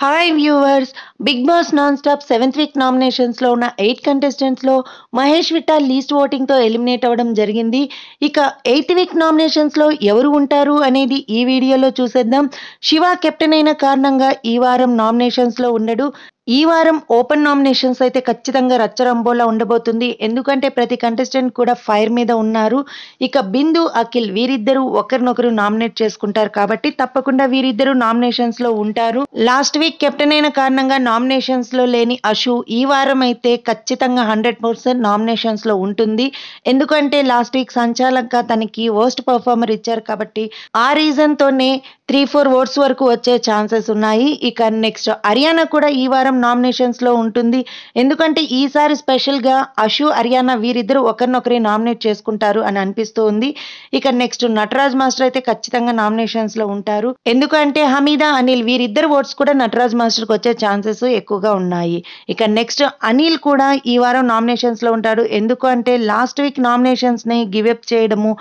hi viewers Bigg Boss non stop seventh week నామినేషన్స్లో ఉన్న eight కంటెస్టెంట్స్లో మహేష్ విఠాల్ లీస్ట్ ఓటింగ్తో ఎలిమినేట్ అవ్వడం జరిగింది ఇక ఎయిత్ వీక్ నామినేషన్స్లో ఎవరు ఉంటారు అనేది ఈ వీడియోలో చూసేద్దాం శివ కెప్టెన్ అయిన కారణంగా ఈ వారం నామినేషన్స్లో ఉండడు ఈ వారం ఓపెన్ నామినేషన్స్ అయితే ఖచ్చితంగా రచ్చరంబోలా ఉండబోతుంది ఎందుకంటే ప్రతి కంటెస్టెంట్ కూడా ఫైర్ మీద ఉన్నారు ఇక బిందు అఖిల్ వీరిద్దరూ ఒకరినొకరు నామినేట్ చేసుకుంటారు కాబట్టి తప్పకుండా వీరిద్దరూ నామినేషన్స్ లో ఉంటారు లాస్ట్ వీక్ కెప్టెన్ అయిన కారణంగా నామినేషన్స్ లో లేని అశు ఈ వారం అయితే ఖచ్చితంగా హండ్రెడ్ పర్సెంట్ నామినేషన్స్ లో ఉంటుంది ఎందుకంటే లాస్ట్ వీక్ సంచాలక తనకి వర్స్ట్ పర్ఫార్మర్ ఇచ్చారు కాబట్టి ఆ రీజన్ తోనే త్రీ ఫోర్ ఓట్స్ వరకు వచ్చే ఛాన్సెస్ ఉన్నాయి ఇక నెక్స్ట్ హర్యానా కూడా ఈ వారం లో ఉంటుంది ఎందుకంటే ఈసారి గా అశు హర్యానా వీరిద్దరు ఒకరినొకరి నామినేట్ చేసుకుంటారు అని అనిపిస్తూ ఉంది ఇక నెక్స్ట్ నటరాజ్ మాస్టర్ అయితే ఖచ్చితంగా లో ఉంటారు ఎందుకంటే హమీదా అనిల్ వీరిద్దరు ఓట్స్ కూడా నటరాజ్ మాస్టర్కి వచ్చే ఛాన్సెస్ ఎక్కువగా ఉన్నాయి ఇక నెక్స్ట్ అనిల్ కూడా ఈ వారం లో ఉంటాడు ఎందుకు అంటే లాస్ట్ వీక్ నామినేషన్స్ ని గివెప్ చేయడము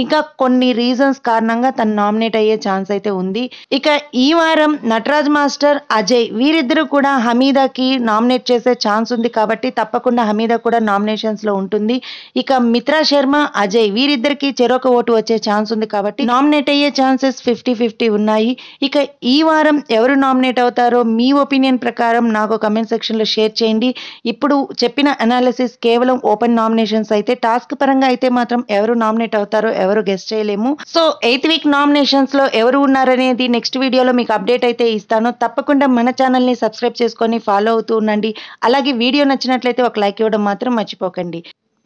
ఇంకా కొన్ని రీజన్స్ కారణంగా తను నామినేట్ అయ్యే ఛాన్స్ అయితే ఉంది ఇక ఈ వారం నటరాజ్ మాస్టర్ అజయ్ వీరిద్దరు కూడా హమీ హమీదాకి నామినేట్ చేసే ఛాన్స్ ఉంది కాబట్టి తప్పకుండా హమీదా కూడా నామినేషన్స్లో ఉంటుంది ఇక మిత్రా శర్మ అజయ్ వీరిద్దరికి చెరొక ఓటు వచ్చే ఛాన్స్ ఉంది కాబట్టి నామినేట్ అయ్యే ఛాన్సెస్ ఫిఫ్టీ ఫిఫ్టీ ఉన్నాయి ఇక ఈ వారం ఎవరు నామినేట్ అవుతారో మీ ఒపీనియన్ ప్రకారం నాకు కమెంట్ సెక్షన్లో షేర్ చేయండి ఇప్పుడు చెప్పిన అనాలిసిస్ కేవలం ఓపెన్ నామినేషన్స్ అయితే టాస్క్ పరంగా అయితే మాత్రం ఎవరు నామినేట్ అవుతారో ఎవరు గెస్ట్ చేయలేము సో ఎయిత్ వీక్ నామినేషన్స్లో ఎవరు ఉన్నారనేది నెక్స్ట్ వీడియోలో మీకు అప్డేట్ అయితే ఇస్తాను తప్పకుండా మన ఛానల్ని సబ్స్క్రైబ్ చేసుకోండి చేసుకొని ఫాలో అవుతూ ఉండండి అలాగే వీడియో నచ్చినట్లయితే ఒక లైక్ ఇవ్వడం మాత్రం మర్చిపోకండి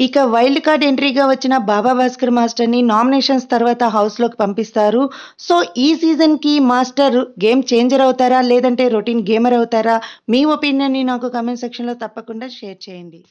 ఇక వైల్డ్ కార్డ్ ఎంట్రీగా వచ్చిన బాబా భాస్కర్ మాస్టర్ని నామినేషన్స్ తర్వాత హౌస్లోకి పంపిస్తారు సో ఈ సీజన్కి మాస్టర్ గేమ్ చేంజర్ అవుతారా లేదంటే రొటీన్ గేమర్ అవుతారా మీ ఒపీనియన్ని నాకు కమెంట్ సెక్షన్లో తప్పకుండా షేర్ చేయండి